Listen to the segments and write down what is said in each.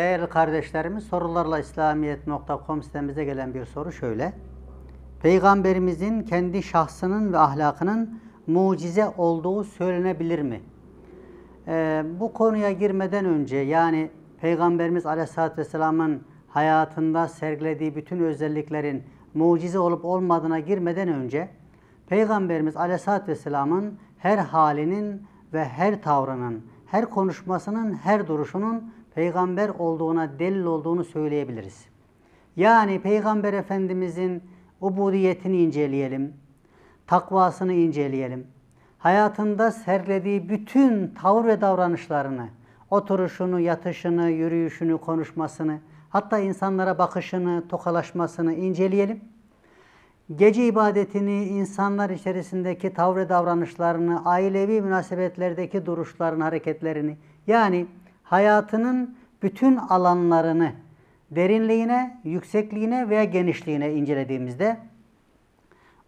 Değerli kardeşlerimiz sorularla İslamiyet.com sitemize gelen bir soru şöyle. Peygamberimizin kendi şahsının ve ahlakının mucize olduğu söylenebilir mi? Ee, bu konuya girmeden önce yani Peygamberimiz Aleyhisselatü Vesselam'ın hayatında sergilediği bütün özelliklerin mucize olup olmadığına girmeden önce Peygamberimiz Aleyhisselatü Vesselam'ın her halinin ve her tavrının, her konuşmasının, her duruşunun peygamber olduğuna delil olduğunu söyleyebiliriz. Yani peygamber efendimizin ubudiyetini inceleyelim, takvasını inceleyelim. Hayatında serlediği bütün tavır ve davranışlarını, oturuşunu, yatışını, yürüyüşünü, konuşmasını, hatta insanlara bakışını, tokalaşmasını inceleyelim. Gece ibadetini, insanlar içerisindeki tavır davranışlarını, ailevi münasebetlerdeki duruşlarını, hareketlerini yani hayatının bütün alanlarını derinliğine, yüksekliğine veya genişliğine incelediğimizde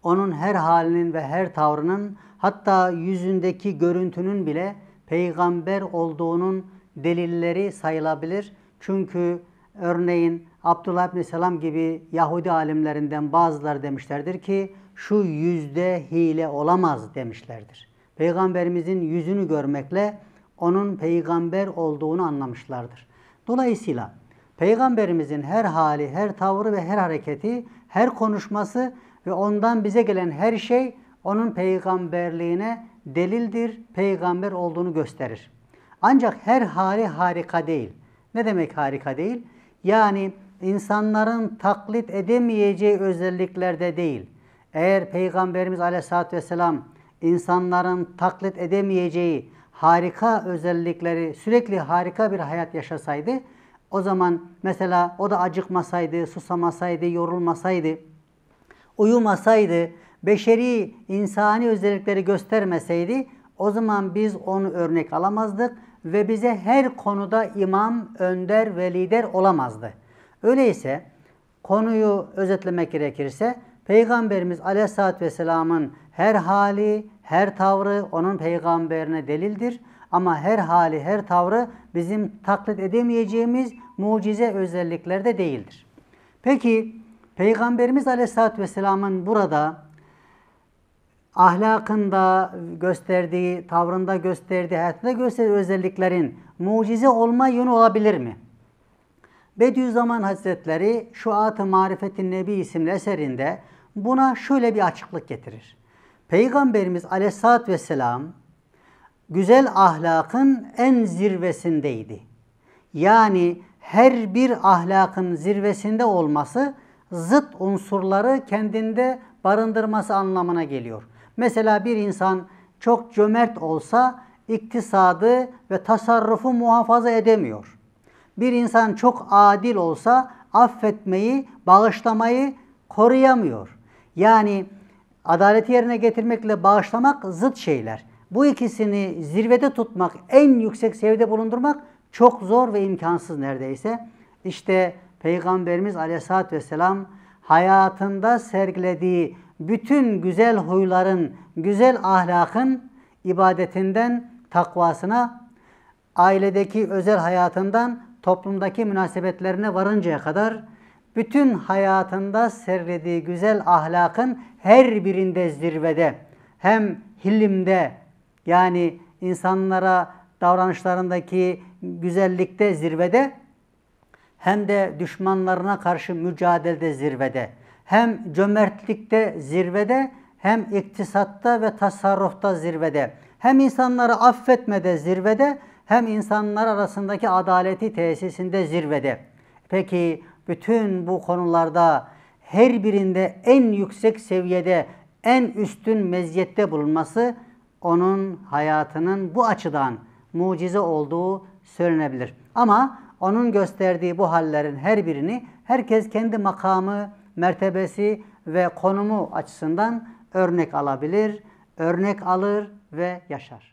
onun her halinin ve her tavrının hatta yüzündeki görüntünün bile peygamber olduğunun delilleri sayılabilir. Çünkü örneğin Abdullah bin Selam gibi Yahudi alimlerinden bazıları demişlerdir ki şu yüzde hile olamaz demişlerdir. Peygamberimizin yüzünü görmekle onun peygamber olduğunu anlamışlardır. Dolayısıyla peygamberimizin her hali, her tavrı ve her hareketi, her konuşması ve ondan bize gelen her şey onun peygamberliğine delildir, peygamber olduğunu gösterir. Ancak her hali harika değil. Ne demek harika değil? Yani insanların taklit edemeyeceği özelliklerde değil. Eğer Peygamberimiz Aleyhisselatü Vesselam insanların taklit edemeyeceği, harika özellikleri, sürekli harika bir hayat yaşasaydı, o zaman mesela o da acıkmasaydı, susamasaydı, yorulmasaydı, uyumasaydı, beşeri, insani özellikleri göstermeseydi, o zaman biz onu örnek alamazdık ve bize her konuda imam, önder ve lider olamazdı. Öyleyse konuyu özetlemek gerekirse Peygamberimiz Aleyhisselatü Vesselam'ın her hali, her tavrı onun peygamberine delildir. Ama her hali, her tavrı bizim taklit edemeyeceğimiz mucize özelliklerde değildir. Peki Peygamberimiz Aleyhisselatü Vesselam'ın burada ahlakında gösterdiği, tavrında gösterdiği, hayatında gösterdiği özelliklerin mucize olma yönü olabilir mi? Bediüzzaman Hazretleri şu Şuat-ı Marifetin Nebi isimli eserinde buna şöyle bir açıklık getirir. Peygamberimiz aleyhissalatü vesselam güzel ahlakın en zirvesindeydi. Yani her bir ahlakın zirvesinde olması zıt unsurları kendinde barındırması anlamına geliyor. Mesela bir insan çok cömert olsa iktisadı ve tasarrufu muhafaza edemiyor. Bir insan çok adil olsa affetmeyi, bağışlamayı koruyamıyor. Yani adaleti yerine getirmekle bağışlamak zıt şeyler. Bu ikisini zirvede tutmak, en yüksek seviyede bulundurmak çok zor ve imkansız neredeyse. İşte Peygamberimiz Aleyhisselatü Vesselam hayatında sergilediği bütün güzel huyların, güzel ahlakın ibadetinden takvasına, ailedeki özel hayatından toplumdaki münasebetlerine varıncaya kadar bütün hayatında serlediği güzel ahlakın her birinde zirvede hem hilimde yani insanlara davranışlarındaki güzellikte zirvede hem de düşmanlarına karşı mücadelede zirvede hem cömertlikte zirvede hem iktisatta ve tasarrufta zirvede hem insanları affetmede zirvede hem insanlar arasındaki adaleti tesisinde zirvede. Peki bütün bu konularda her birinde en yüksek seviyede, en üstün meziyette bulunması onun hayatının bu açıdan mucize olduğu söylenebilir. Ama onun gösterdiği bu hallerin her birini herkes kendi makamı, mertebesi ve konumu açısından örnek alabilir, örnek alır ve yaşar.